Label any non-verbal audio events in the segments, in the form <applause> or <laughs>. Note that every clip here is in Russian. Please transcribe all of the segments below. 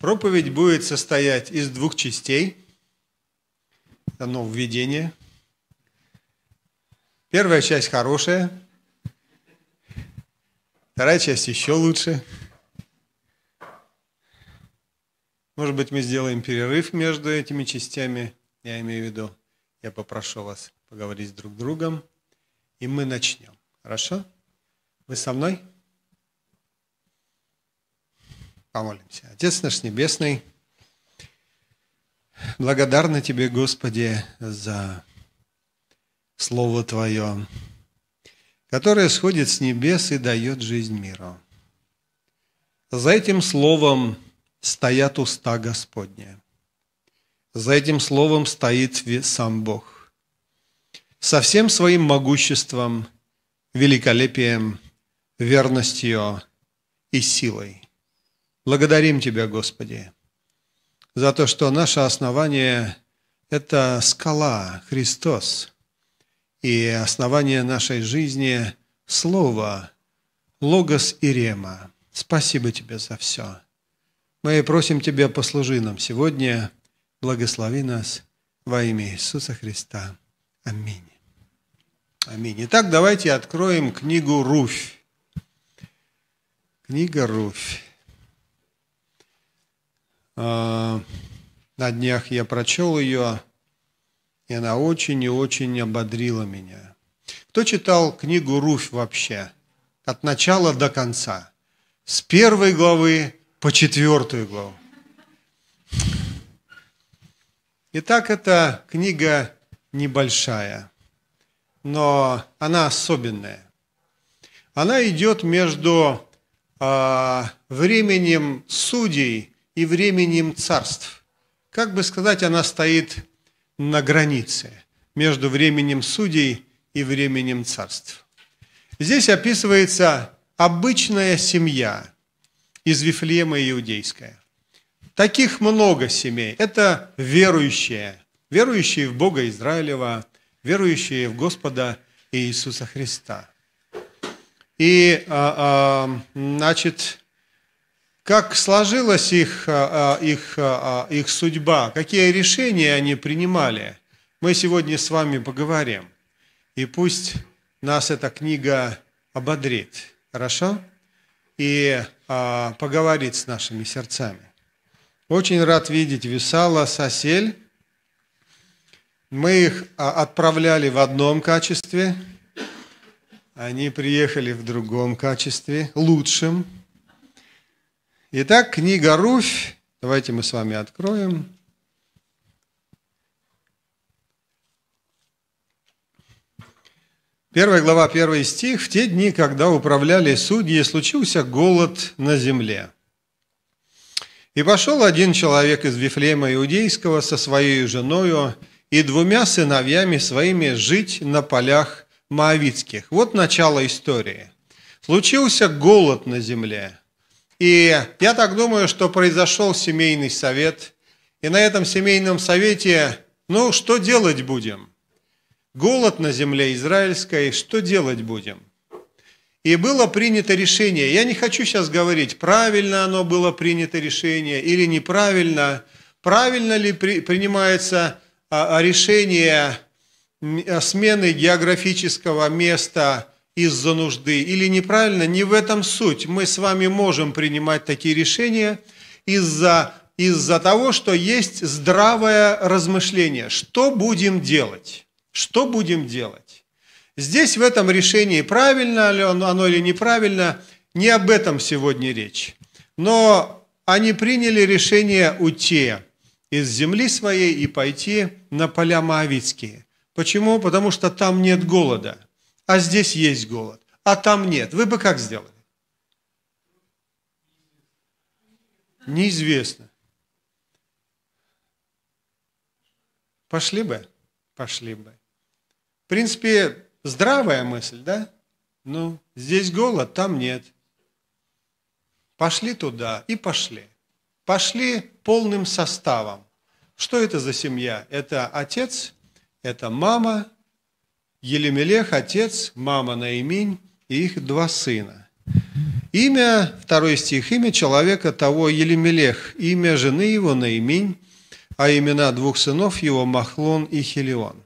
Проповедь будет состоять из двух частей. Это нововведение. Первая часть хорошая, вторая часть еще лучше. Может быть, мы сделаем перерыв между этими частями. Я имею в виду, я попрошу вас поговорить друг с другом, и мы начнем. Хорошо? Вы со мной? Помолимся. Отец наш Небесный, благодарны Тебе, Господи, за Слово Твое, которое сходит с небес и дает жизнь миру. За этим Словом стоят уста Господня. За этим Словом стоит сам Бог. Со всем своим могуществом, великолепием, верностью и силой. Благодарим Тебя, Господи, за то, что наше основание – это скала, Христос, и основание нашей жизни – Слово, Логос и Рема. Спасибо Тебе за все. Мы просим Тебя, послужи нам сегодня, благослови нас во имя Иисуса Христа. Аминь. Аминь. Итак, давайте откроем книгу «Руфь». Книга «Руфь». А, на днях я прочел ее, и она очень и очень ободрила меня. Кто читал книгу «Руфь» вообще? От начала до конца. С первой главы по четвертую главу. Итак, эта книга небольшая, но она особенная. Она идет между э, временем судей и временем царств. Как бы сказать, она стоит на границе между временем судей и временем царств. Здесь описывается обычная семья из Вифлеема Иудейская. Таких много семей. Это верующие, верующие в Бога Израилева, верующие в Господа Иисуса Христа. И, а, а, значит, как сложилась их, а, а, их, а, их судьба, какие решения они принимали, мы сегодня с вами поговорим. И пусть нас эта книга ободрит, хорошо? И а, поговорит с нашими сердцами. Очень рад видеть Висала, Сосель. Мы их отправляли в одном качестве, они приехали в другом качестве, лучшем – Итак, книга Руфь. Давайте мы с вами откроем. Первая глава, первый стих. «В те дни, когда управляли судьи, случился голод на земле. И пошел один человек из Вифлеема Иудейского со своей женою и двумя сыновьями своими жить на полях Моавицких». Вот начало истории. Случился голод на земле – и я так думаю, что произошел семейный совет. И на этом семейном совете, ну, что делать будем? Голод на земле израильской, что делать будем? И было принято решение, я не хочу сейчас говорить, правильно оно было принято решение или неправильно, правильно ли при, принимается а, а решение а, смены географического места из-за нужды или неправильно, не в этом суть. Мы с вами можем принимать такие решения из-за из-за того, что есть здравое размышление. Что будем делать? Что будем делать? Здесь в этом решении, правильно ли оно или неправильно, не об этом сегодня речь. Но они приняли решение уйти из земли своей и пойти на поля Моавицкие. Почему? Потому что там нет голода – а здесь есть голод, а там нет. Вы бы как сделали? Неизвестно. Пошли бы? Пошли бы. В принципе, здравая мысль, да? Ну, здесь голод, там нет. Пошли туда и пошли. Пошли полным составом. Что это за семья? Это отец, это мама, Елемелех – отец, мама Наиминь и их два сына. Имя, второй стих, имя человека того Елемелех, имя жены его Наиминь, а имена двух сынов его Махлон и Хелион.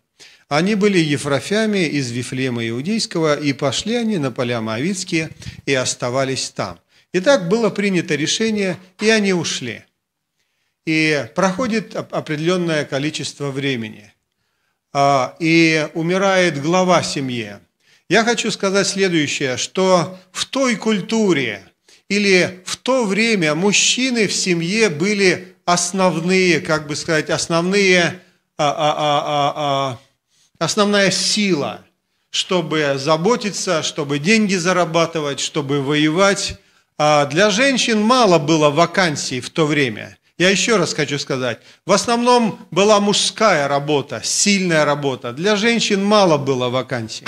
Они были ефрофями из Вифлеема Иудейского, и пошли они на поля Моавицкие и оставались там. И так было принято решение, и они ушли. И проходит определенное количество времени. А, и умирает глава семьи. Я хочу сказать следующее, что в той культуре или в то время мужчины в семье были основные, как бы сказать, основные, а, а, а, а, а, основная сила, чтобы заботиться, чтобы деньги зарабатывать, чтобы воевать. А для женщин мало было вакансий в то время – я еще раз хочу сказать, в основном была мужская работа, сильная работа. Для женщин мало было вакансий.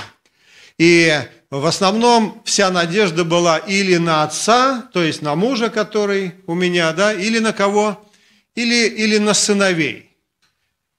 И в основном вся надежда была или на отца, то есть на мужа, который у меня, да, или на кого, или, или на сыновей.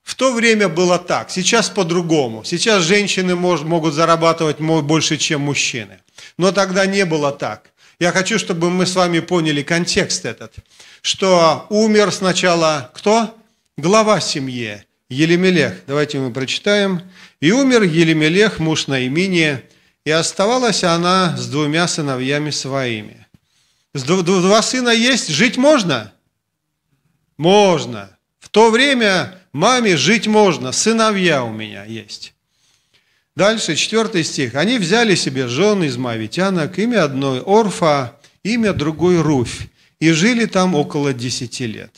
В то время было так, сейчас по-другому. Сейчас женщины мож, могут зарабатывать больше, чем мужчины. Но тогда не было так. Я хочу, чтобы мы с вами поняли контекст этот, что умер сначала кто? Глава семьи Елемелех. Давайте мы прочитаем. «И умер Елемелех, муж Наиминия, и оставалась она с двумя сыновьями своими». Два сына есть, жить можно? Можно. В то время маме жить можно, сыновья у меня есть. Дальше, четвертый стих. «Они взяли себе жены из Моавитянок, имя одной Орфа, имя другой Руфь, и жили там около десяти лет».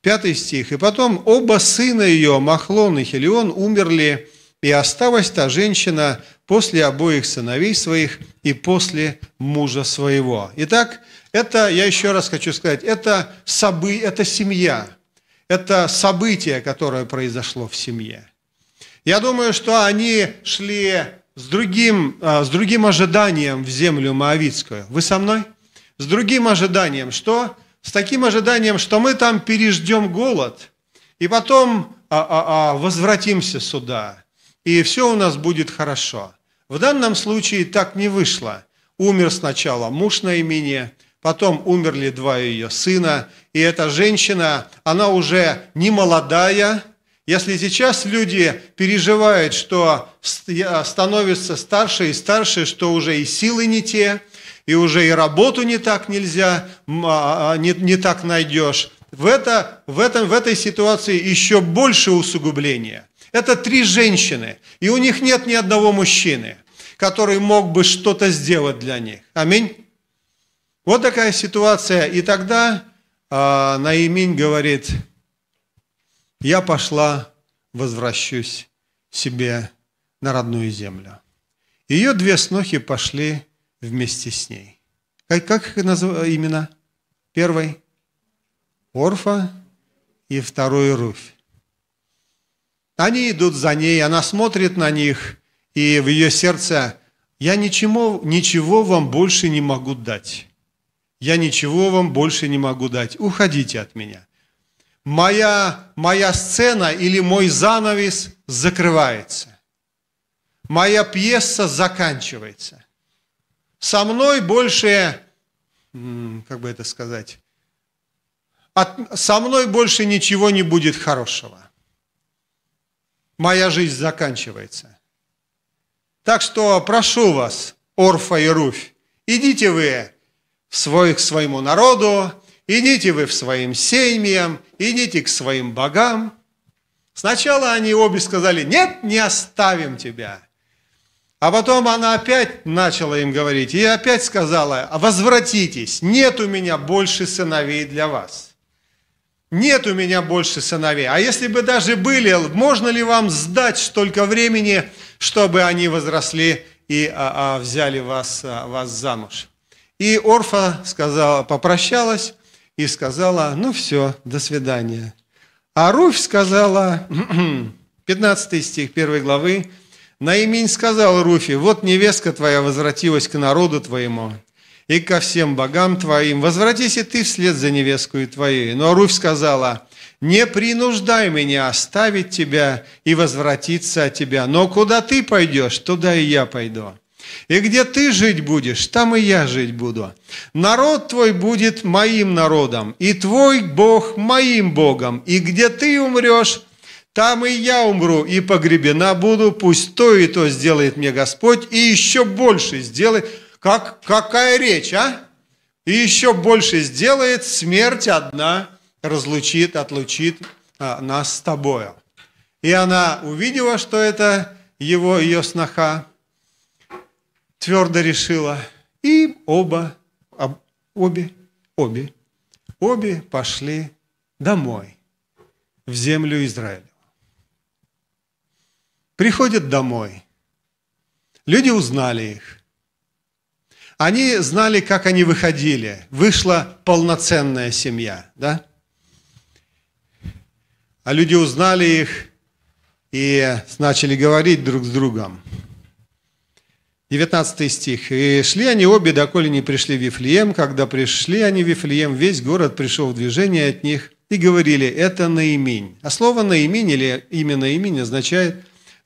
Пятый стих. «И потом оба сына ее, Махлон и Хелион, умерли, и осталась та женщина после обоих сыновей своих и после мужа своего». Итак, это, я еще раз хочу сказать, это, собы, это семья, это событие, которое произошло в семье – я думаю, что они шли с другим, а, с другим ожиданием в землю Моавицкую. Вы со мной? С другим ожиданием. Что? С таким ожиданием, что мы там переждем голод, и потом а, а, а, возвратимся сюда, и все у нас будет хорошо. В данном случае так не вышло. Умер сначала муж на имени, потом умерли два ее сына, и эта женщина, она уже не молодая, если сейчас люди переживают, что становятся старше и старше, что уже и силы не те, и уже и работу не так нельзя, а, а, не, не так найдешь, в, это, в, этом, в этой ситуации еще больше усугубления. Это три женщины, и у них нет ни одного мужчины, который мог бы что-то сделать для них. Аминь. Вот такая ситуация. И тогда э, Наиминь говорит – я пошла, возвращусь себе на родную землю. Ее две снохи пошли вместе с ней. Как, как их назв... имена? первый Орфа и второй Руфь. Они идут за ней, она смотрит на них, и в ее сердце «Я ничего, ничего вам больше не могу дать. Я ничего вам больше не могу дать. Уходите от меня» моя, моя сцена или мой занавес закрывается. Моя пьеса заканчивается. Со мной больше, как бы это сказать, от, со мной больше ничего не будет хорошего. Моя жизнь заканчивается. Так что прошу вас, Орфа и Руфь, идите вы в свой, к своему народу, идите вы в своим семьям, идите к своим богам. Сначала они обе сказали, нет, не оставим тебя. А потом она опять начала им говорить, и опять сказала, возвратитесь, нет у меня больше сыновей для вас. Нет у меня больше сыновей. А если бы даже были, можно ли вам сдать столько времени, чтобы они возросли и а, а, взяли вас, а, вас замуж? И Орфа сказала, попрощалась, и сказала, ну все, до свидания. А Руфь сказала, 15 <clears throat> стих 1 главы, Наимень сказал Руфи, вот невестка твоя возвратилась к народу твоему и ко всем богам твоим, возвратись и ты вслед за невесткой твоей. Но Руфь сказала, не принуждай меня оставить тебя и возвратиться от тебя, но куда ты пойдешь, туда и я пойду. И где ты жить будешь, там и я жить буду. Народ твой будет моим народом, и твой Бог моим Богом. И где ты умрешь, там и я умру, и погребена буду, пусть то и то сделает мне Господь, и еще больше сделает. Как, какая речь, а? И еще больше сделает, смерть одна разлучит, отлучит а, нас с тобою. И она увидела, что это его, ее сноха, твердо решила, и оба, об, обе, обе, обе пошли домой, в землю Израиля. Приходят домой. Люди узнали их. Они знали, как они выходили. Вышла полноценная семья, да? А люди узнали их и начали говорить друг с другом. 19 стих. «И шли они обе, доколе не пришли в Вифлеем. Когда пришли они в Вифлеем, весь город пришел в движение от них, и говорили, это наимень». А слово «наимень» или имя «наимень» означает,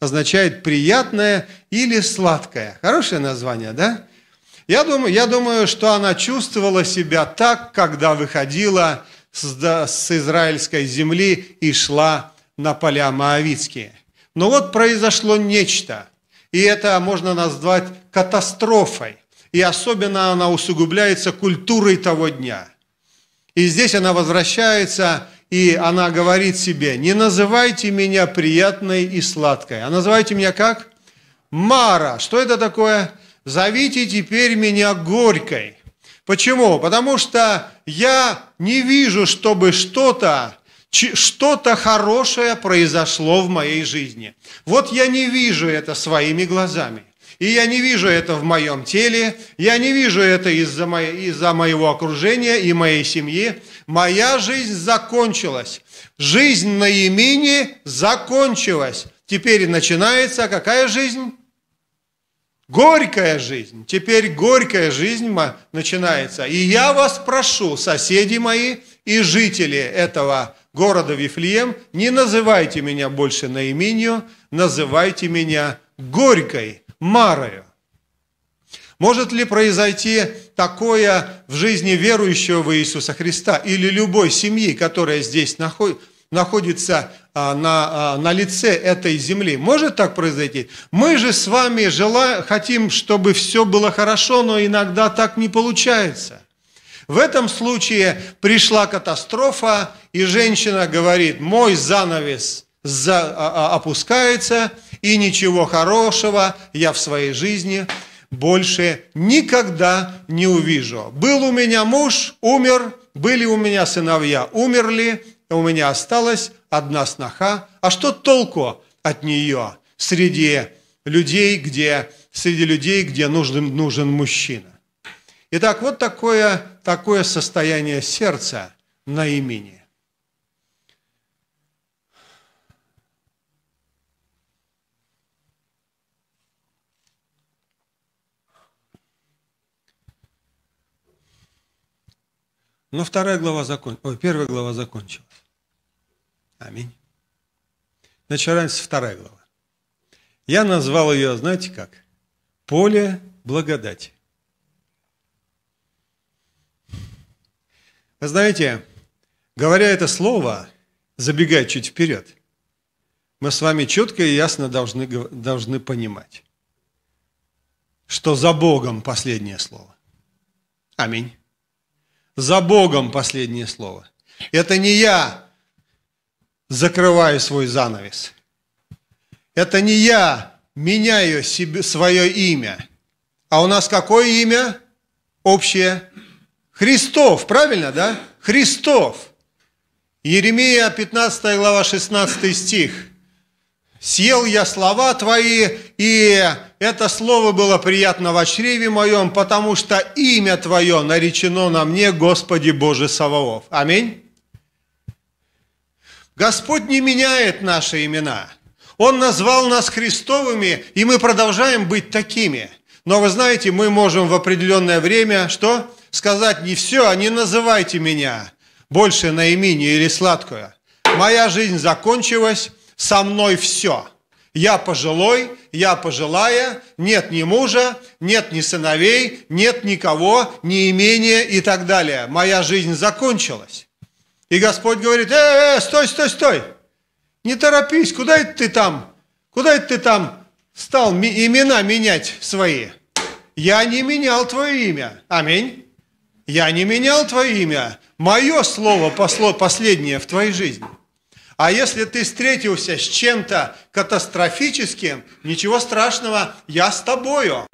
означает «приятное» или «сладкое». Хорошее название, да? Я думаю, я думаю, что она чувствовала себя так, когда выходила с, да, с израильской земли и шла на поля Моавицкие. Но вот произошло нечто – и это можно назвать катастрофой. И особенно она усугубляется культурой того дня. И здесь она возвращается, и она говорит себе, не называйте меня приятной и сладкой, а называйте меня как? Мара. Что это такое? Зовите теперь меня горькой. Почему? Потому что я не вижу, чтобы что-то что-то хорошее произошло в моей жизни. Вот я не вижу это своими глазами. И я не вижу это в моем теле, я не вижу это из-за мо... из моего окружения и моей семьи. Моя жизнь закончилась. Жизнь на имени закончилась. Теперь начинается какая жизнь? Горькая жизнь. Теперь горькая жизнь начинается. И я вас прошу, соседи мои и жители этого города Вифлеем, не называйте меня больше наименью, называйте меня горькой, марою. Может ли произойти такое в жизни верующего в Иисуса Христа или любой семьи, которая здесь находится а, на, а, на лице этой земли? Может так произойти? Мы же с вами желаем, хотим, чтобы все было хорошо, но иногда так не получается. В этом случае пришла катастрофа, и женщина говорит, мой занавес за, а, а, опускается, и ничего хорошего я в своей жизни больше никогда не увижу. Был у меня муж, умер, были у меня сыновья, умерли, а у меня осталась одна сноха. А что толку от нее среди людей, где, среди людей, где нужен, нужен мужчина? Итак, вот такое, такое состояние сердца на имени. Но вторая глава закон... Ой, первая глава закончилась. Аминь. Начинается вторая глава. Я назвал ее, знаете как? Поле благодати. Знаете, говоря это слово, забегая чуть вперед, мы с вами четко и ясно должны, должны понимать, что за Богом последнее слово. Аминь. За Богом последнее слово. Это не я закрываю свой занавес. Это не я меняю себе, свое имя. А у нас какое имя общее? Христов, правильно, да? Христов. Еремия 15 глава 16 стих. «Съел я слова твои, и это слово было приятно во чреве моем, потому что имя твое наречено на мне, Господи Боже Саваоф». Аминь. Господь не меняет наши имена. Он назвал нас Христовыми, и мы продолжаем быть такими. Но вы знаете, мы можем в определенное время, что? сказать не все, а не называйте меня больше наименее или сладкое. Моя жизнь закончилась, со мной все. Я пожилой, я пожилая, нет ни мужа, нет ни сыновей, нет никого, ни имения и так далее. Моя жизнь закончилась. И Господь говорит, э, э, э стой, стой, стой, не торопись, куда это ты там, куда это ты там стал имена менять свои? Я не менял твое имя. Аминь. Я не менял твое имя, мое слово посло последнее в твоей жизни. А если ты встретился с чем-то катастрофическим, ничего страшного, я с тобою.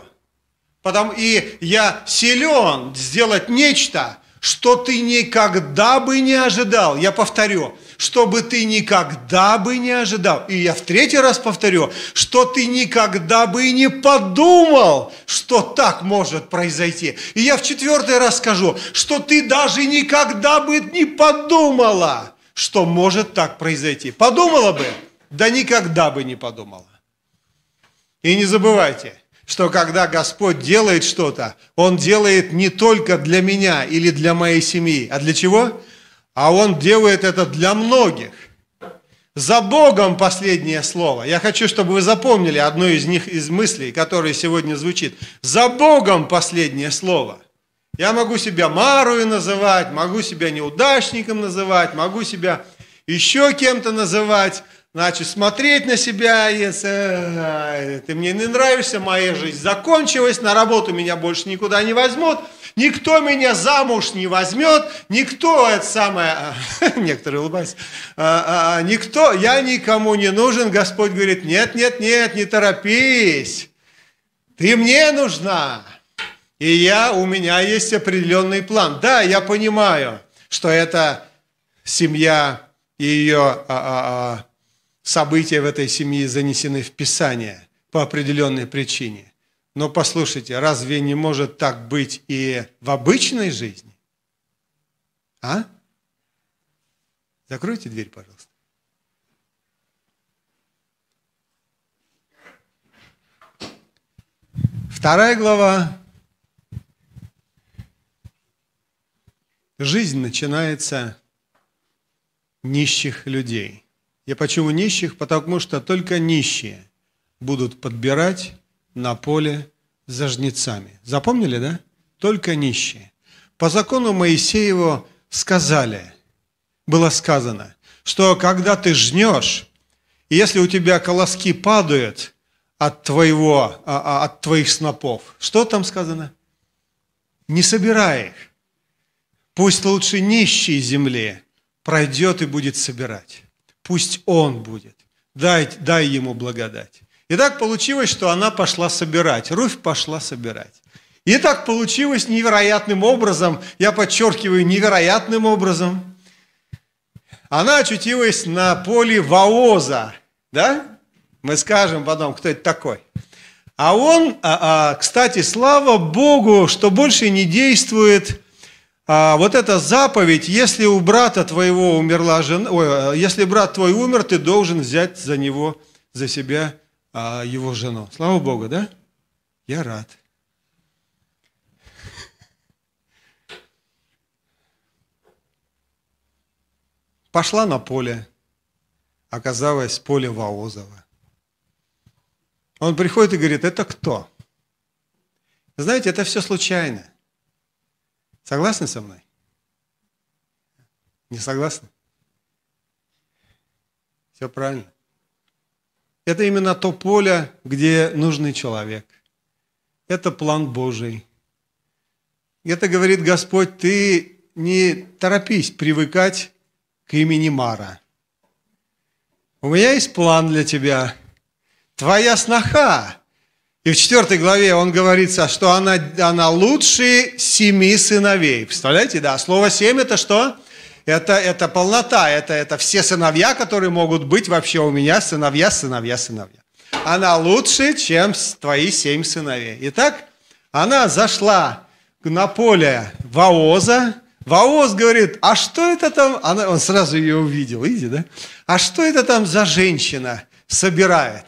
Потом и я силен сделать нечто, что ты никогда бы не ожидал. Я повторю, что бы ты никогда бы не ожидал. И я в третий раз повторю, что ты никогда бы и не подумал, что так может произойти. И я в четвертый раз скажу, что ты даже никогда бы не подумала, что может так произойти. Подумала бы, да никогда бы не подумала. И не забывайте – что когда Господь делает что-то, Он делает не только для меня или для моей семьи. А для чего? А Он делает это для многих. За Богом последнее слово. Я хочу, чтобы вы запомнили одну из них из мыслей, которая сегодня звучит. За Богом последнее слово. Я могу себя Марою называть, могу себя неудачником называть, могу себя еще кем-то называть, Значит, смотреть на себя, если э, ты мне не нравишься, моя жизнь закончилась, на работу меня больше никуда не возьмут, никто меня замуж не возьмет, никто, это самое, э, <laughs> некоторые улыбаются, э, никто, я никому не нужен, Господь говорит, нет, нет, нет, не торопись, ты мне нужна, и я, у меня есть определенный план. Да, я понимаю, что это семья, и ее... А, а, а, события в этой семье занесены в Писание по определенной причине. Но послушайте, разве не может так быть и в обычной жизни? А? Закройте дверь, пожалуйста. Вторая глава. Жизнь начинается нищих людей. Я почему нищих? Потому что только нищие будут подбирать на поле за жнецами. Запомнили, да? Только нищие. По закону Моисееву сказали, было сказано, что когда ты жнешь, и если у тебя колоски падают от, твоего, а, а, от твоих снопов, что там сказано? Не собирай их. Пусть лучше нищий земли пройдет и будет собирать пусть он будет. Дай, дай ему благодать. И так получилось, что она пошла собирать. Руфь пошла собирать. И так получилось невероятным образом, я подчеркиваю, невероятным образом, она очутилась на поле Ваоза, да? Мы скажем потом, кто это такой. А он, а, а, кстати, слава Богу, что больше не действует а, вот эта заповедь, если у брата твоего умерла жена, ой, а, если брат твой умер, ты должен взять за него, за себя а, его жену. Слава Богу, да? Я рад. Пошла на поле, оказалось поле Ваозова. Он приходит и говорит, это кто? Знаете, это все случайно. Согласны со мной? Не согласны? Все правильно. Это именно то поле, где нужный человек. Это план Божий. Это говорит Господь, ты не торопись привыкать к имени Мара. У меня есть план для тебя. Твоя сноха и в 4 главе он говорится, «А что она, она лучше семи сыновей. Представляете, да? Слово семь это что? Это, это полнота, это, это все сыновья, которые могут быть вообще у меня, сыновья, сыновья, сыновья. Она лучше, чем твои семь сыновей. Итак, она зашла на поле Ваоза. Ваоз говорит, а что это там? Она, он сразу ее увидел, видите, да? А что это там за женщина собирает?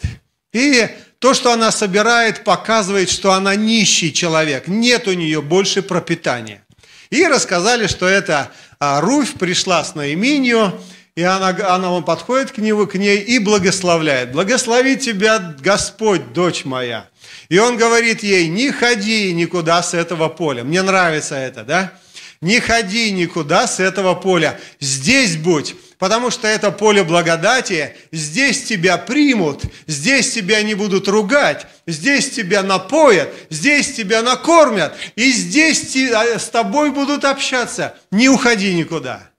И то, что она собирает, показывает, что она нищий человек. Нет у нее больше пропитания. И рассказали, что это а, Руфь пришла с Наиминью, и она, она он подходит к, нему, к ней и благословляет. «Благослови тебя Господь, дочь моя». И он говорит ей, не ходи никуда с этого поля. Мне нравится это, да? Не ходи никуда с этого поля. Здесь будь потому что это поле благодати, здесь тебя примут, здесь тебя не будут ругать, здесь тебя напоят, здесь тебя накормят, и здесь а, с тобой будут общаться. Не уходи никуда.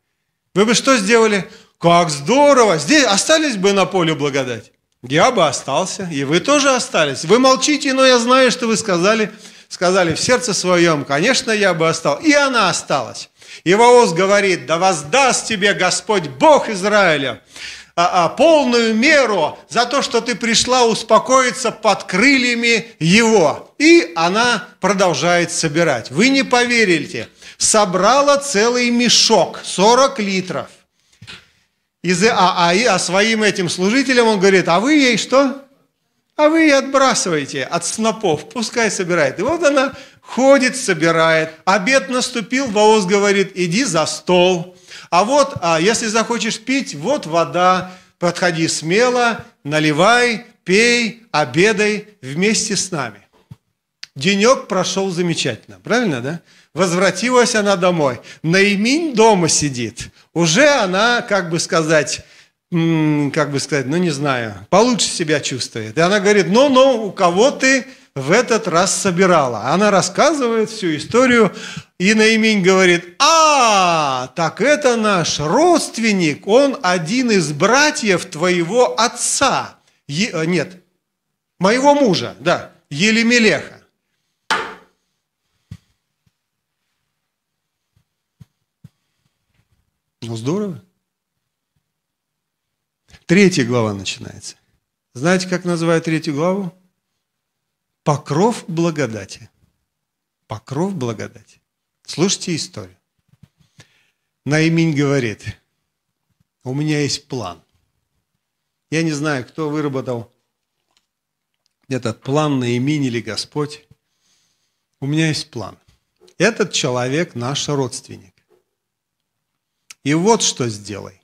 Вы бы что сделали? Как здорово! Здесь остались бы на поле благодать. Я бы остался, и вы тоже остались. Вы молчите, но я знаю, что вы сказали – сказали в сердце своем, конечно, я бы остался. И она осталась. И Ваос говорит, да воздаст тебе Господь Бог Израиля а, а, полную меру за то, что ты пришла успокоиться под крыльями Его. И она продолжает собирать. Вы не поверите, собрала целый мешок, 40 литров. Из, а, а, а своим этим служителям он говорит, а вы ей что? А вы и отбрасываете от снопов, пускай собирает. И вот она ходит, собирает. Обед наступил, Бооз говорит, иди за стол. А вот, а если захочешь пить, вот вода. Подходи смело, наливай, пей, обедай вместе с нами. Денек прошел замечательно, правильно, да? Возвратилась она домой. Наиминь дома сидит. Уже она, как бы сказать, как бы сказать, ну не знаю, получше себя чувствует. И она говорит, ну, ну, у кого ты в этот раз собирала? Она рассказывает всю историю, и Наимень говорит, а, так это наш родственник, он один из братьев твоего отца. Е, э, нет, моего мужа, да, Елемелеха. Ну здорово. Третья глава начинается. Знаете, как называют третью главу? Покров благодати. Покров благодати. Слушайте историю. Наимень говорит, у меня есть план. Я не знаю, кто выработал этот план, Наимень или Господь. У меня есть план. Этот человек наш родственник. И вот что сделай.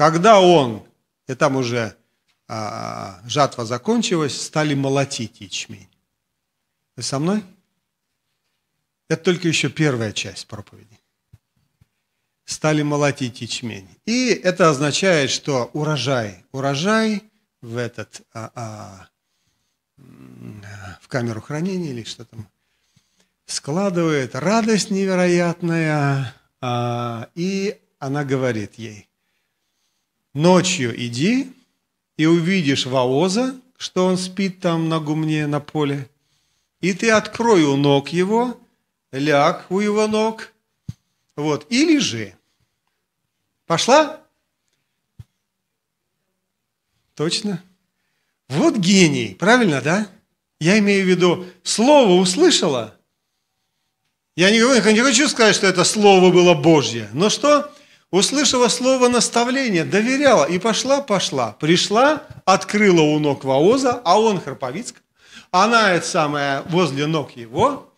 Когда он, и там уже а, жатва закончилась, стали молотить ячмень. Вы со мной? Это только еще первая часть проповеди. Стали молотить ячмень. И это означает, что урожай, урожай в этот, а, а, в камеру хранения или что там, складывает радость невероятная, а, и она говорит ей, Ночью иди и увидишь Ваоза, что он спит там на гумне на поле, и ты открой у ног его, ляг у его ног, вот, и лежи. Пошла? Точно? Вот гений, правильно, да? Я имею в виду, слово услышала. Я не, не хочу сказать, что это слово было Божье. Но что? услышала слово наставления, доверяла и пошла-пошла. Пришла, открыла у ног Ваоза, а он Храповицк, она это самая возле ног его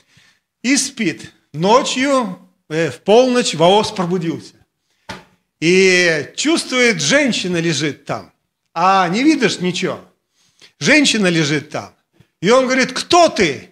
и спит. Ночью, э, в полночь Ваоз пробудился. И чувствует, женщина лежит там, а не видишь ничего. Женщина лежит там. И он говорит, кто ты?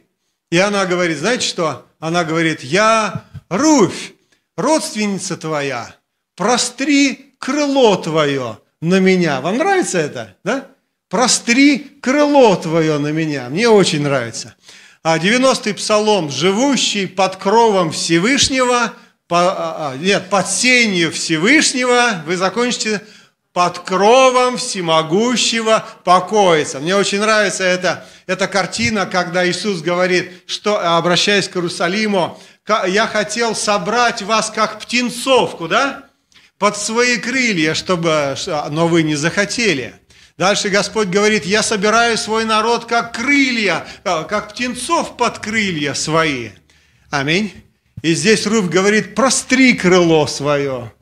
И она говорит, знаете что? Она говорит, я Руфь, родственница твоя простри крыло твое на меня. Вам нравится это, да? Простри крыло твое на меня. Мне очень нравится. А 90-й псалом, живущий под кровом Всевышнего, по, а, а, нет, под сенью Всевышнего, вы закончите под кровом всемогущего покоится. Мне очень нравится эта, эта картина, когда Иисус говорит, что, обращаясь к Иерусалиму, я хотел собрать вас как птенцов, куда? под свои крылья, чтобы, а, но вы не захотели. Дальше Господь говорит, я собираю свой народ как крылья, а, как птенцов под крылья свои. Аминь. И здесь Руф говорит, простри крыло свое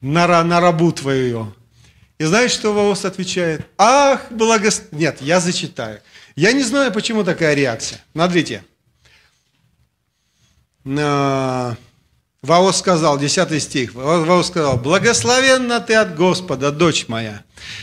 на, на рабу твою. И знаешь, что Воос отвечает? Ах, благос... Нет, я зачитаю. Я не знаю, почему такая реакция. Смотрите. На... Ваос сказал, 10 стих, Ваос сказал, «Благословенна ты от Господа, дочь моя!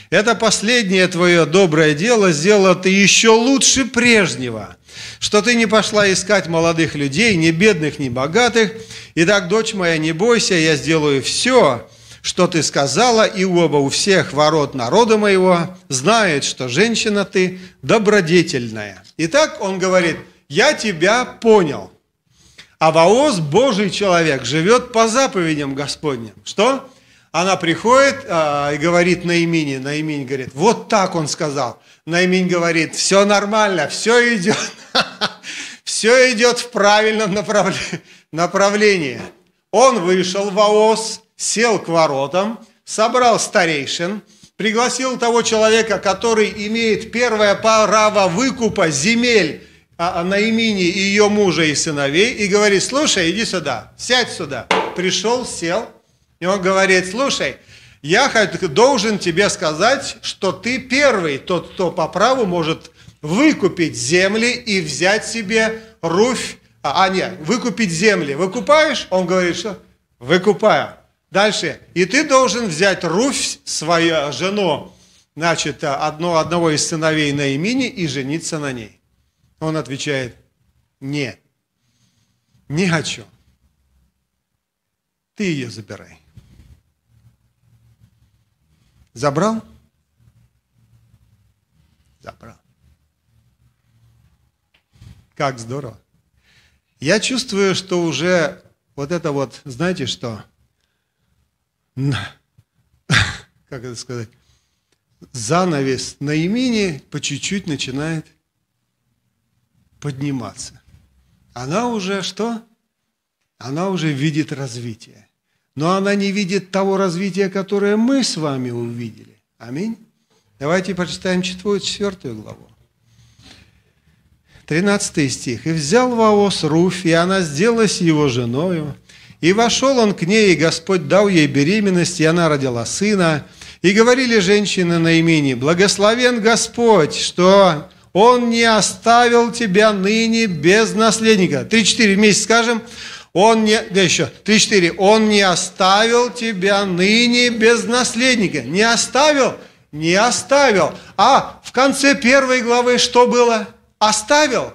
Это последнее твое доброе дело сделала ты еще лучше прежнего, что ты не пошла искать молодых людей, ни бедных, ни богатых. Итак, дочь моя, не бойся, я сделаю все, что ты сказала, и оба у всех ворот народа моего знает, что женщина ты добродетельная». Итак, он говорит, «Я тебя понял». А Ваоз, Божий человек, живет по заповедям Господним. Что? Она приходит а, и говорит Наимине, Наиминь говорит, вот так он сказал. Наиминь говорит, все нормально, все идет, <laughs> все идет в правильном направлении. Он вышел в Аос, сел к воротам, собрал старейшин, пригласил того человека, который имеет первое право выкупа земель а, а на имени ее мужа и сыновей и говорит, слушай, иди сюда, сядь сюда. Пришел, сел, и он говорит, слушай, я должен тебе сказать, что ты первый, тот, кто по праву может выкупить земли и взять себе руфь, а, а нет, выкупить земли. Выкупаешь? Он говорит, что выкупаю. Дальше. И ты должен взять руфь, свою жену, значит, а, одно, одного из сыновей на имени и жениться на ней. Он отвечает, не, не хочу. Ты ее забирай. Забрал? Забрал. Как здорово. Я чувствую, что уже вот это вот, знаете что? <laughs> Как это сказать? Занавес на имени по чуть-чуть начинает подниматься. Она уже что? Она уже видит развитие. Но она не видит того развития, которое мы с вами увидели. Аминь. Давайте прочитаем 4, главу. 13 стих. «И взял Ваос Руфь, и она сделалась его женою. И вошел он к ней, и Господь дал ей беременность, и она родила сына. И говорили женщины на имени, «Благословен Господь, что он не оставил тебя ныне без наследника. Три-четыре вместе скажем. Он не, да еще, три-четыре. Он не оставил тебя ныне без наследника. Не оставил? Не оставил. А в конце первой главы что было? Оставил.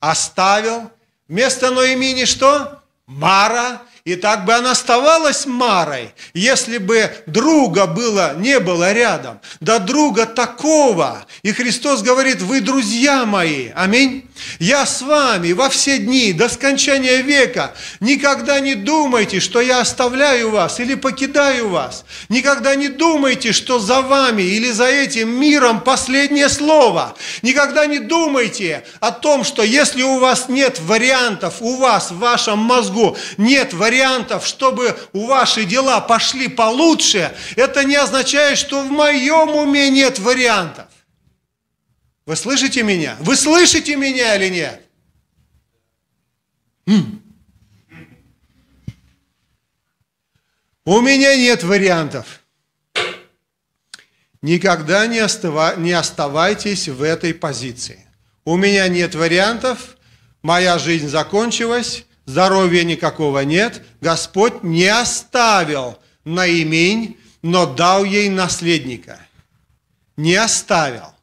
Оставил. Вместо Ноимини что? Мара. И так бы она оставалась Марой, если бы друга было, не было рядом. Да друга такого. И Христос говорит, вы друзья мои. Аминь. Я с вами во все дни, до скончания века. Никогда не думайте, что я оставляю вас или покидаю вас. Никогда не думайте, что за вами или за этим миром последнее слово. Никогда не думайте о том, что если у вас нет вариантов, у вас в вашем мозгу нет вариантов, вариантов, чтобы у ваши дела пошли получше, это не означает, что в моем уме нет вариантов. Вы слышите меня? Вы слышите меня или нет? У меня нет вариантов. Никогда не, остава, не оставайтесь в этой позиции. У меня нет вариантов, моя жизнь закончилась, здоровья никакого нет, Господь не оставил Наимень, но дал ей наследника. Не оставил.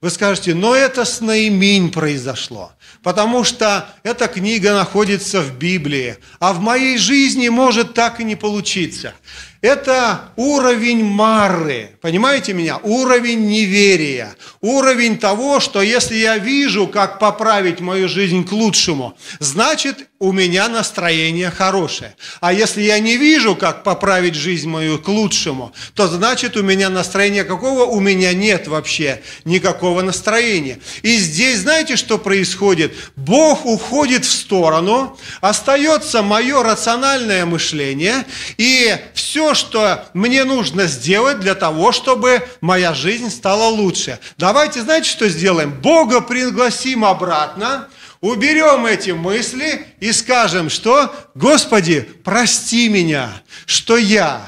Вы скажете, но это с Наимень произошло, потому что эта книга находится в Библии, а в моей жизни может так и не получиться. Это уровень Мары, понимаете меня? Уровень неверия, уровень того, что если я вижу, как поправить мою жизнь к лучшему, значит, у меня настроение хорошее. А если я не вижу, как поправить жизнь мою к лучшему, то значит у меня настроение какого? У меня нет вообще никакого настроения. И здесь знаете, что происходит? Бог уходит в сторону, остается мое рациональное мышление и все, что мне нужно сделать для того, чтобы моя жизнь стала лучше. Давайте, знаете, что сделаем? Бога пригласим обратно, уберем эти мысли и скажем, что «Господи, прости меня, что я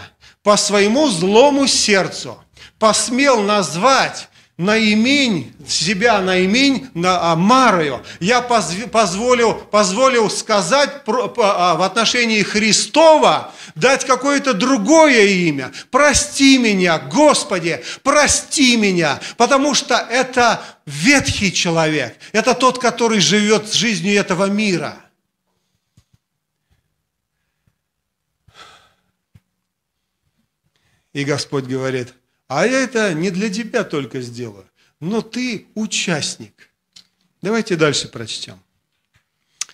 по своему злому сердцу посмел назвать наимень, себя наимень на Амарою. Я позволил, позволил сказать а, в отношении Христова, дать какое-то другое имя. Прости меня, Господи, прости меня, потому что это ветхий человек, это тот, который живет жизнью этого мира. И Господь говорит – а я это не для тебя только сделаю, но ты участник. Давайте дальше прочтем.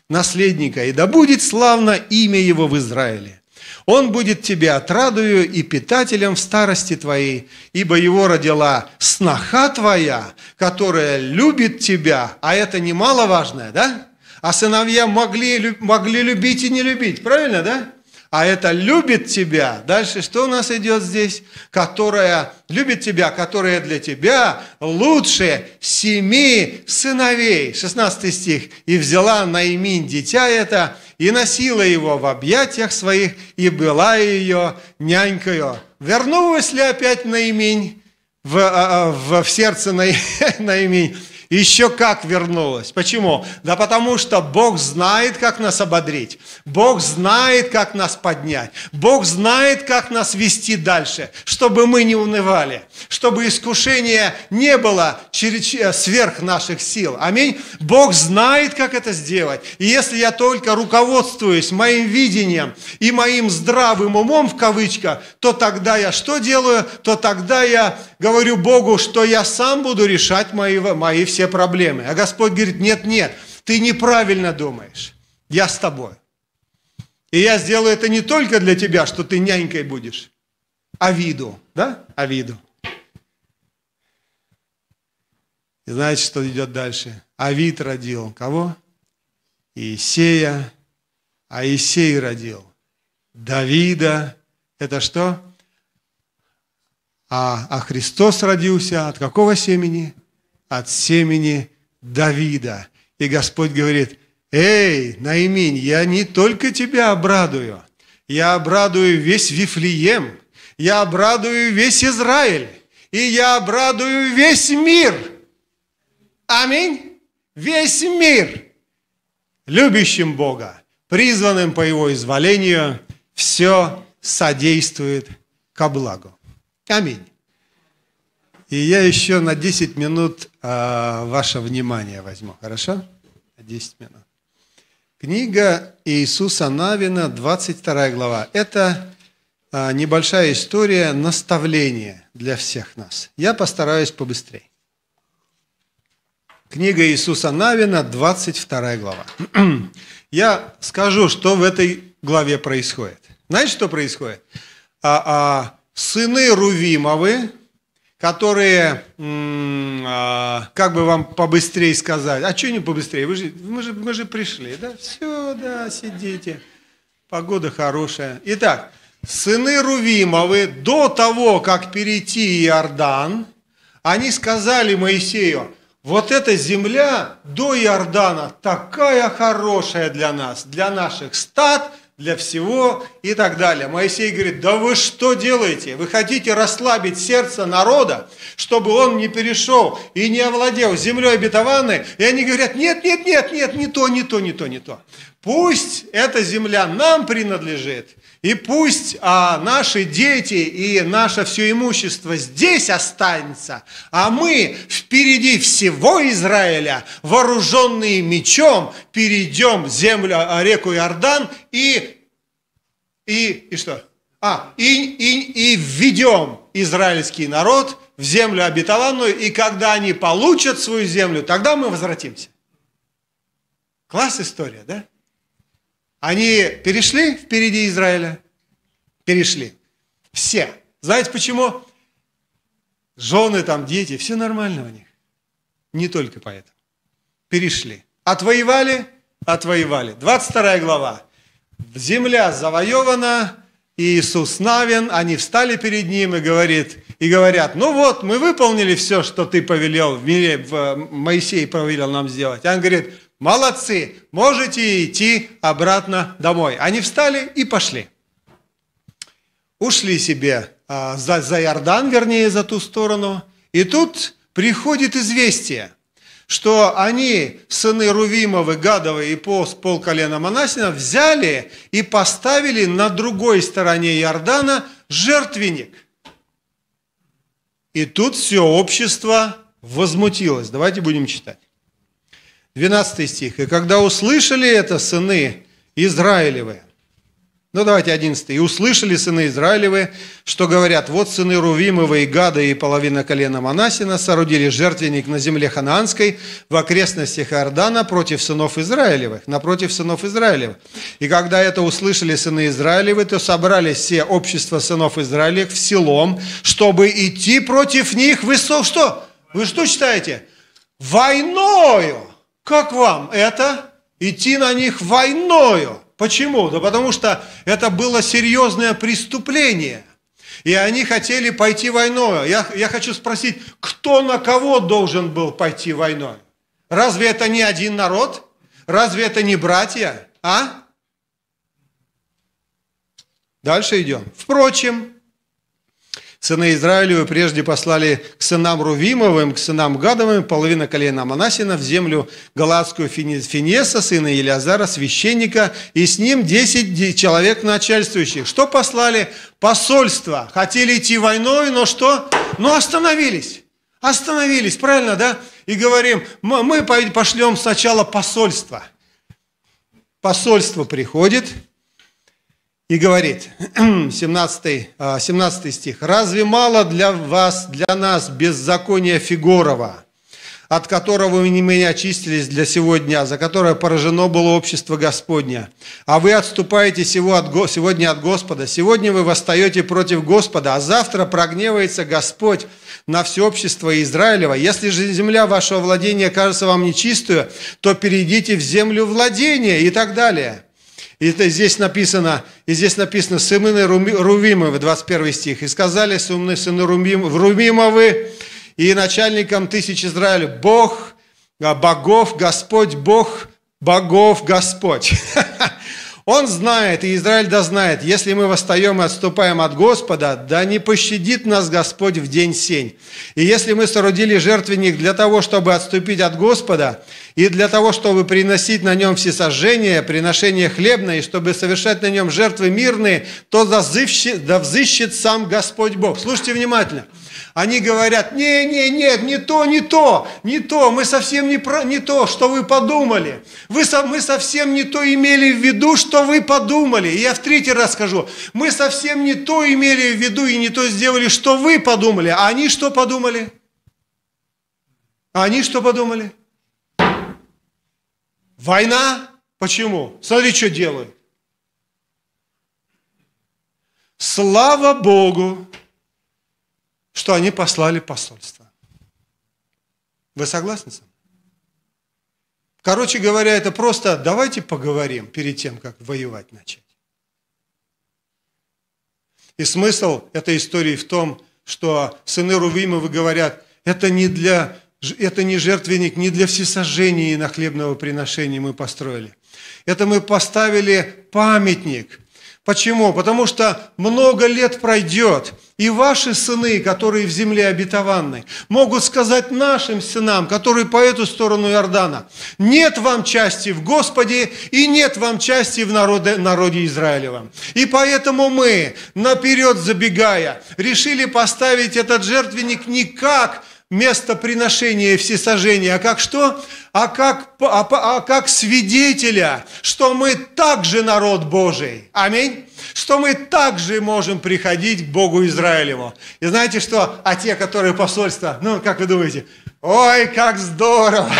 Наследника, и да будет славно имя его в Израиле. Он будет тебе отрадою и питателем в старости твоей, ибо его родила сноха твоя, которая любит тебя, а это немаловажное, да? А сыновья могли, могли любить и не любить, правильно, да? а это любит тебя. Дальше что у нас идет здесь? Которая любит тебя, которая для тебя лучше семи сыновей. 16 стих. И взяла Наимин дитя это, и носила его в объятиях своих, и была ее нянькою. Вернулась ли опять Наимин в, а, а, в, в сердце Наимин? <laughs> Еще как вернулась. Почему? Да потому что Бог знает, как нас ободрить. Бог знает, как нас поднять. Бог знает, как нас вести дальше, чтобы мы не унывали, чтобы искушение не было э, сверх наших сил. Аминь. Бог знает, как это сделать. И если я только руководствуюсь моим видением и моим здравым умом, в кавычках, то тогда я что делаю? То тогда я говорю Богу, что я сам буду решать мои, мои все все проблемы. А Господь говорит, нет, нет, ты неправильно думаешь. Я с тобой. И я сделаю это не только для тебя, что ты нянькой будешь, а виду, да? А виду. И знаете, что идет дальше? Авид родил кого? Иисея. А Иисей родил Давида. Это что? А, а Христос родился от какого семени? от семени Давида. И Господь говорит, «Эй, Наиминь, я не только тебя обрадую, я обрадую весь Вифлеем, я обрадую весь Израиль, и я обрадую весь мир». Аминь. Весь мир, любящим Бога, призванным по Его изволению, все содействует ко благу. Аминь. И я еще на 10 минут а, ваше внимание возьму. Хорошо? 10 минут. Книга Иисуса Навина, 22 глава. Это а, небольшая история наставления для всех нас. Я постараюсь побыстрее. Книга Иисуса Навина, 22 глава. <clears throat> Я скажу, что в этой главе происходит. Знаете, что происходит? А, а, сыны Рувимовы, которые, а, как бы вам побыстрее сказать, а что не побыстрее, Вы же, мы, же, мы же пришли, да, все, да, сидите, погода хорошая. Итак, сыны Рувимовы до того, как перейти Иордан, они сказали Моисею, вот эта земля до Иордана такая хорошая для нас, для наших стад – для всего и так далее. Моисей говорит, да вы что делаете? Вы хотите расслабить сердце народа, чтобы он не перешел и не овладел землей обетованной? И они говорят, нет, нет, нет, нет, не то, не то, не то, не то. Пусть эта земля нам принадлежит, и пусть а, наши дети и наше все имущество здесь останется, а мы впереди всего Израиля, вооруженные мечом, перейдем землю, а, реку Иордан и, и, и что? А, и, и, и введем израильский народ в землю обетованную, и когда они получат свою землю, тогда мы возвратимся. Класс история, да? Они перешли впереди Израиля? Перешли. Все. Знаете почему? Жены там, дети, все нормально у них. Не только поэтому. Перешли. Отвоевали? Отвоевали. 22 глава. Земля завоевана, и Иисус Навин, они встали перед ним и, говорит, и говорят, ну вот, мы выполнили все, что ты повелел, в в мире э, Моисей повелел нам сделать. Он говорит, молодцы, можете идти обратно домой. Они встали и пошли. Ушли себе а, за, за Иордан, вернее, за ту сторону. И тут приходит известие, что они, сыны Рувимовы, Гадовы и пол, полколена Манасина, взяли и поставили на другой стороне Иордана жертвенник. И тут все общество возмутилось. Давайте будем читать. 12 стих. «И когда услышали это сыны Израилевы, ну давайте 11. «И услышали сыны Израилевы, что говорят, вот сыны Рувимовы и Гада и половина колена Манасина соорудили жертвенник на земле Ханаанской в окрестностях Иордана против сынов Израилевых, напротив сынов Израилевых. И когда это услышали сыны Израилевы, то собрались все общества сынов Израилевых в селом, чтобы идти против них. Вы что? Вы что читаете? Войною! Как вам это? Идти на них войною. Почему? Да потому что это было серьезное преступление. И они хотели пойти войной. Я, я хочу спросить, кто на кого должен был пойти войной? Разве это не один народ? Разве это не братья? А? Дальше идем. Впрочем, Сыны Израилевы прежде послали к сынам Рувимовым, к сынам Гадовым, половина колена Манасина в землю Галатскую Финеса, сына Елиазара, священника, и с ним 10 человек начальствующих. Что послали? Посольство. Хотели идти войной, но что? Но остановились. Остановились, правильно, да? И говорим, мы пошлем сначала посольство. Посольство приходит – и говорит, 17, <clears throat> 17 а, стих, «Разве мало для вас, для нас беззакония Фигорова, от которого вы не меня очистились для сегодня, за которое поражено было общество Господня. А вы отступаете сегодня от Господа. Сегодня вы восстаете против Господа, а завтра прогневается Господь на все общество Израилева. Если же земля вашего владения кажется вам нечистую, то перейдите в землю владения» и так далее. И это здесь написано, и здесь написано, сыны Румимовы, 21 стих. И сказали сыны, сыны Румим, Румимовы и начальникам тысяч Израиля, Бог, а богов, Господь, Бог, богов, Господь. <laughs> Он знает, и Израиль да знает, если мы восстаем и отступаем от Господа, да не пощадит нас Господь в день сень. И если мы соорудили жертвенник для того, чтобы отступить от Господа, и для того, чтобы приносить на нем всесожжение, приношение хлебное, и чтобы совершать на нем жертвы мирные, то да взыщет сам Господь Бог. Слушайте внимательно. Они говорят, не, не, нет, не то, не то, не то, мы совсем не, про, не то, что вы подумали. Вы, со, мы совсем не то имели в виду, что вы подумали. И я в третий раз скажу, мы совсем не то имели в виду и не то сделали, что вы подумали. А они что подумали? А они что подумали? Война? Почему? Смотри, что делают. Слава Богу, что они послали посольство. Вы согласны Короче говоря, это просто давайте поговорим перед тем, как воевать начать. И смысл этой истории в том, что сыны Рувимовы говорят, это не для это не жертвенник, не для всесожжения и на хлебного приношения мы построили. Это мы поставили памятник Почему? Потому что много лет пройдет, и ваши сыны, которые в земле обетованной, могут сказать нашим сынам, которые по эту сторону Иордана, нет вам части в Господе и нет вам части в народе, народе Израилевом. И поэтому мы, наперед забегая, решили поставить этот жертвенник не как – место приношения всесожжения, а как что? А как, а, а как свидетеля, что мы также народ Божий. Аминь. Что мы также можем приходить к Богу Израилеву. И знаете что? А те, которые посольства, ну, как вы думаете, Ой, как здорово!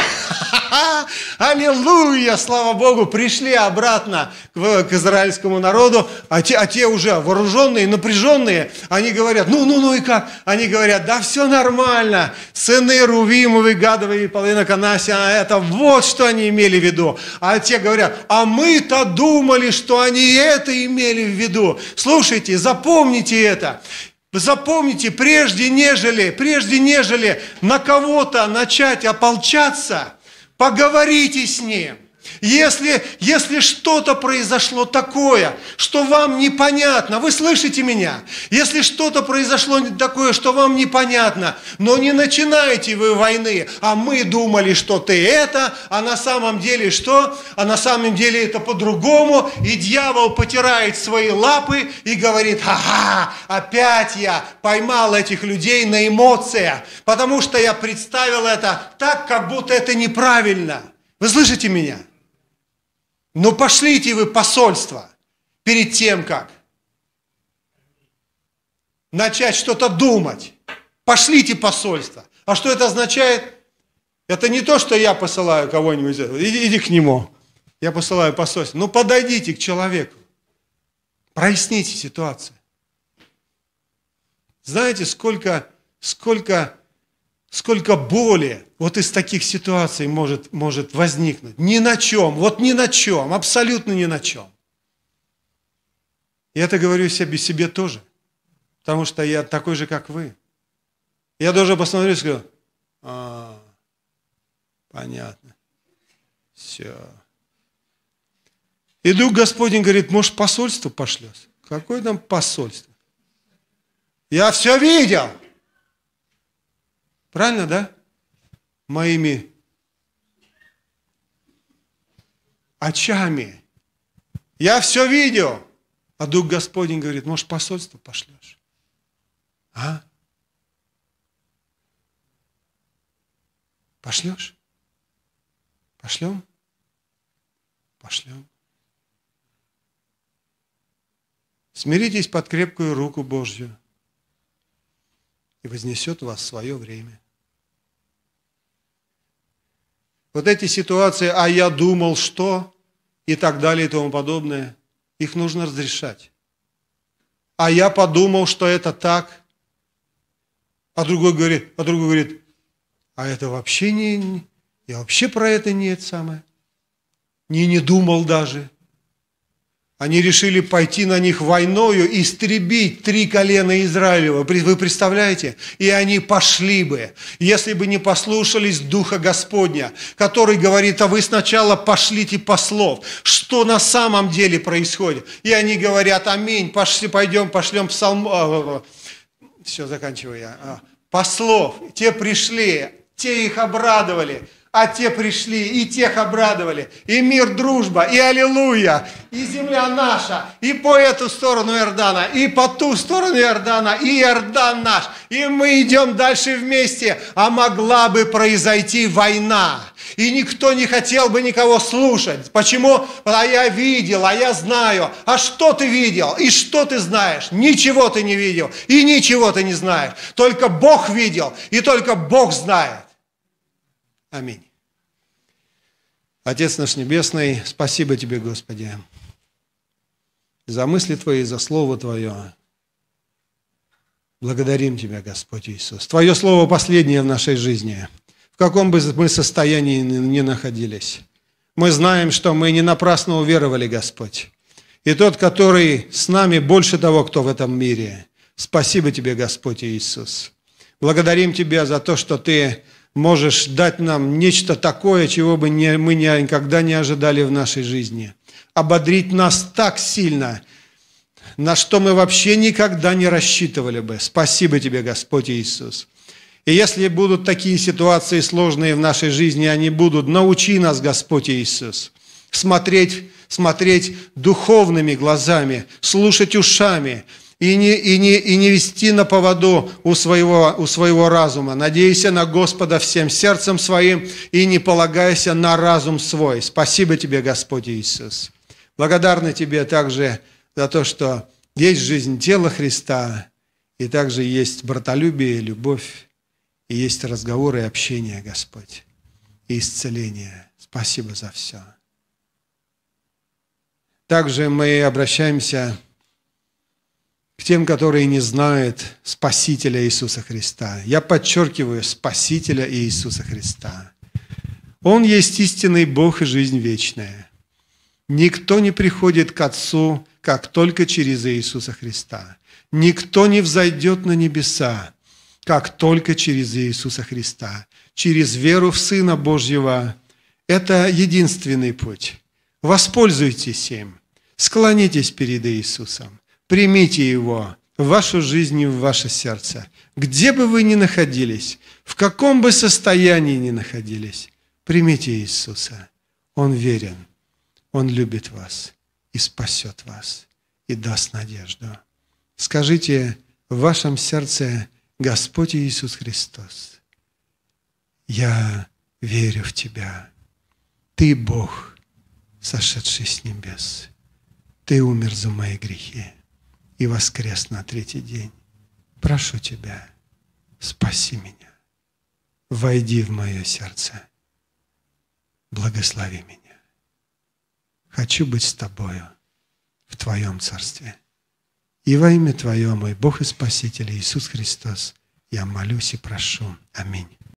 <laughs> Аллилуйя! Слава Богу! Пришли обратно к, к израильскому народу, а те, а те уже вооруженные, напряженные, они говорят, ну, ну, ну и как? Они говорят, да все нормально, сыны Рувимовы, Гадовы и Половина а это вот что они имели в виду. А те говорят, а мы-то думали, что они это имели в виду. Слушайте, запомните это. Запомните, прежде нежели, прежде нежели на кого-то начать ополчаться, поговорите с ним – если, если что-то произошло такое, что вам непонятно, вы слышите меня? Если что-то произошло такое, что вам непонятно, но не начинаете вы войны, а мы думали, что ты это, а на самом деле что? А на самом деле это по-другому, и дьявол потирает свои лапы и говорит, ага, опять я поймал этих людей на эмоциях, потому что я представил это так, как будто это неправильно. Вы слышите меня? Но пошлите вы посольство перед тем, как начать что-то думать. Пошлите посольство. А что это означает? Это не то, что я посылаю кого-нибудь. Иди, иди к нему. Я посылаю посольство. Ну подойдите к человеку. Проясните ситуацию. Знаете, сколько, сколько сколько боли вот из таких ситуаций может, может возникнуть. Ни на чем, вот ни на чем, абсолютно ни на чем. Я это говорю себе, себе тоже, потому что я такой же, как вы. Я даже посмотрю и скажу, а, понятно, все. И Дух Господень говорит, может, посольство пошлешь? Какое там посольство? Я все видел. Правильно, да? Моими очами. Я все видел. А Дух Господень говорит, может, посольство пошлешь? А? Пошлешь? Пошлем? Пошлем. Смиритесь под крепкую руку Божью и вознесет вас в свое время. Вот эти ситуации, а я думал, что, и так далее, и тому подобное, их нужно разрешать. А я подумал, что это так, а другой говорит, а другой говорит, а это вообще не, я вообще про это не это самое, не, не думал даже – они решили пойти на них войною, истребить три колена Израилева. Вы представляете? И они пошли бы, если бы не послушались Духа Господня, который говорит, а вы сначала пошлите послов. Что на самом деле происходит? И они говорят, аминь, пошли, пойдем, пошлем псалм... А, Все, заканчиваю я. А, послов. Те пришли, те их обрадовали – а те пришли, и тех обрадовали, и мир, дружба, и аллилуйя, и земля наша, и по эту сторону Иордана, и по ту сторону Иордана, и Иордан наш. И мы идем дальше вместе, а могла бы произойти война. И никто не хотел бы никого слушать. Почему? А я видел, а я знаю. А что ты видел? И что ты знаешь? Ничего ты не видел, и ничего ты не знаешь. Только Бог видел, и только Бог знает. Аминь. Отец наш Небесный, спасибо Тебе, Господи, за мысли Твои, за Слово Твое. Благодарим Тебя, Господь Иисус. Твое Слово последнее в нашей жизни, в каком бы мы состоянии ни находились. Мы знаем, что мы не напрасно уверовали, Господь. И Тот, который с нами больше того, кто в этом мире. Спасибо Тебе, Господь Иисус. Благодарим Тебя за то, что Ты можешь дать нам нечто такое, чего бы не, мы никогда не ожидали в нашей жизни. Ободрить нас так сильно, на что мы вообще никогда не рассчитывали бы. Спасибо тебе, Господь Иисус. И если будут такие ситуации сложные в нашей жизни, они будут, научи нас, Господь Иисус, смотреть, смотреть духовными глазами, слушать ушами – и не, и не, и не вести на поводу у своего, у своего разума. Надейся на Господа всем сердцем своим и не полагайся на разум свой. Спасибо тебе, Господь Иисус. Благодарны тебе также за то, что есть жизнь тела Христа, и также есть братолюбие, любовь, и есть разговоры и общение, Господь, и исцеление. Спасибо за все. Также мы обращаемся к тем, которые не знают Спасителя Иисуса Христа. Я подчеркиваю, Спасителя Иисуса Христа. Он есть истинный Бог и жизнь вечная. Никто не приходит к Отцу, как только через Иисуса Христа. Никто не взойдет на небеса, как только через Иисуса Христа. Через веру в Сына Божьего – это единственный путь. Воспользуйтесь им, склонитесь перед Иисусом примите его в вашу жизнь и в ваше сердце. Где бы вы ни находились, в каком бы состоянии ни находились, примите Иисуса. Он верен, Он любит вас и спасет вас, и даст надежду. Скажите в вашем сердце «Господь Иисус Христос, я верю в Тебя. Ты Бог, сошедший с небес. Ты умер за мои грехи» и воскрес на третий день. Прошу Тебя, спаси меня, войди в мое сердце, благослови меня. Хочу быть с Тобою в Твоем Царстве. И во имя Твое, мой Бог и Спаситель Иисус Христос, я молюсь и прошу. Аминь.